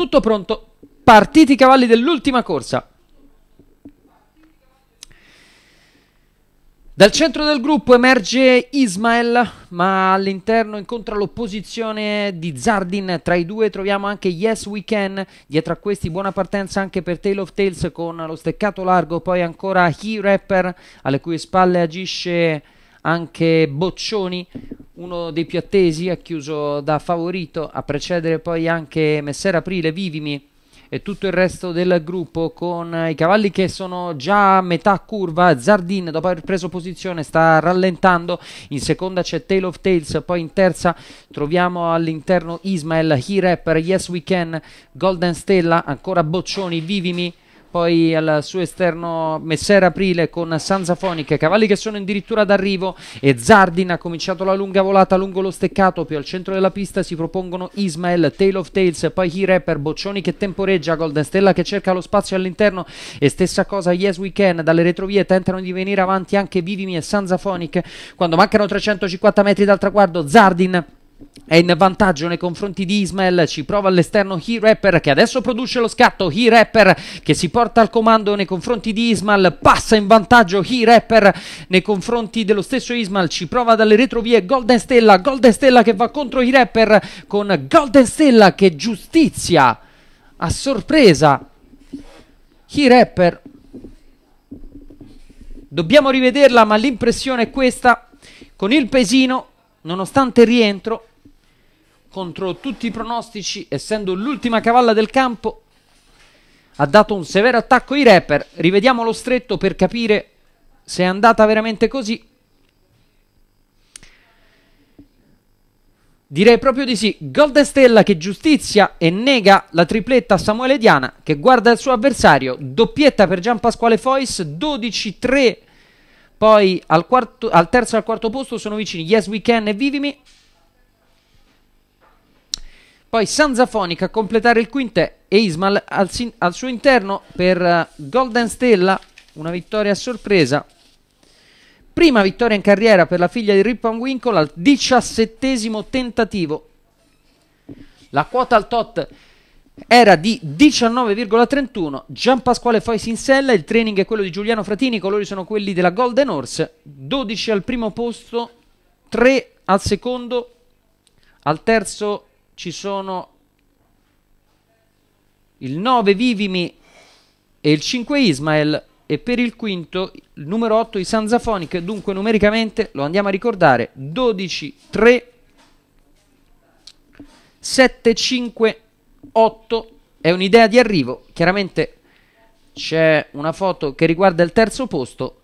tutto pronto, partiti i cavalli dell'ultima corsa. Dal centro del gruppo emerge Ismael, ma all'interno incontra l'opposizione di Zardin. Tra i due troviamo anche Yes We Can. Dietro a questi buona partenza anche per Tale of Tales con lo steccato largo, poi ancora He Rapper, alle cui spalle agisce anche Boccioni uno dei più attesi, ha chiuso da favorito, a precedere poi anche Messer Aprile, Vivimi e tutto il resto del gruppo con i cavalli che sono già a metà curva. Zardin, dopo aver preso posizione, sta rallentando. In seconda c'è Tale of Tales, poi in terza troviamo all'interno Ismael, He Rapper, Yes We Can, Golden Stella, ancora Boccioni, Vivimi poi al suo esterno Messer Aprile con Sanzafonica, cavalli che sono addirittura d'arrivo e Zardin ha cominciato la lunga volata lungo lo steccato, più al centro della pista si propongono Ismael, Tale of Tales, poi He Rapper, Boccioni che temporeggia, Golden Stella che cerca lo spazio all'interno e stessa cosa Yes We Can, dalle retrovie tentano di venire avanti anche Vivimi e Sanzafonic, quando mancano 350 metri dal traguardo Zardin è in vantaggio nei confronti di Ismael, ci prova all'esterno He Rapper che adesso produce lo scatto, He Rapper che si porta al comando nei confronti di Ismael, passa in vantaggio He Rapper nei confronti dello stesso Ismael, ci prova dalle retrovie Golden Stella, Golden Stella che va contro He Rapper con Golden Stella che giustizia a sorpresa He Rapper. Dobbiamo rivederla ma l'impressione è questa, con il pesino nonostante il rientro contro tutti i pronostici, essendo l'ultima cavalla del campo, ha dato un severo attacco ai rapper. Rivediamo lo stretto per capire se è andata veramente così. Direi proprio di sì. Golden Stella che giustizia e nega la tripletta a Samuele Diana che guarda il suo avversario. Doppietta per Gian Pasquale Fois, 12-3. Poi al, quarto, al terzo e al quarto posto sono vicini Yes We Can e Vivimi. Poi Sanzafonica a completare il quintet e Ismal al, al suo interno per uh, Golden Stella, una vittoria a sorpresa. Prima vittoria in carriera per la figlia di Ripon Winkle al diciassettesimo tentativo. La quota al tot era di 19,31. Gian Pasquale Fois in sella, il training è quello di Giuliano Fratini, i colori sono quelli della Golden Horse. 12 al primo posto, 3 al secondo, al terzo ci sono il 9 Vivimi e il 5 Ismael e per il quinto il numero 8 i Sanzafonic, dunque numericamente lo andiamo a ricordare 12 3 7 5 8 è un'idea di arrivo, chiaramente c'è una foto che riguarda il terzo posto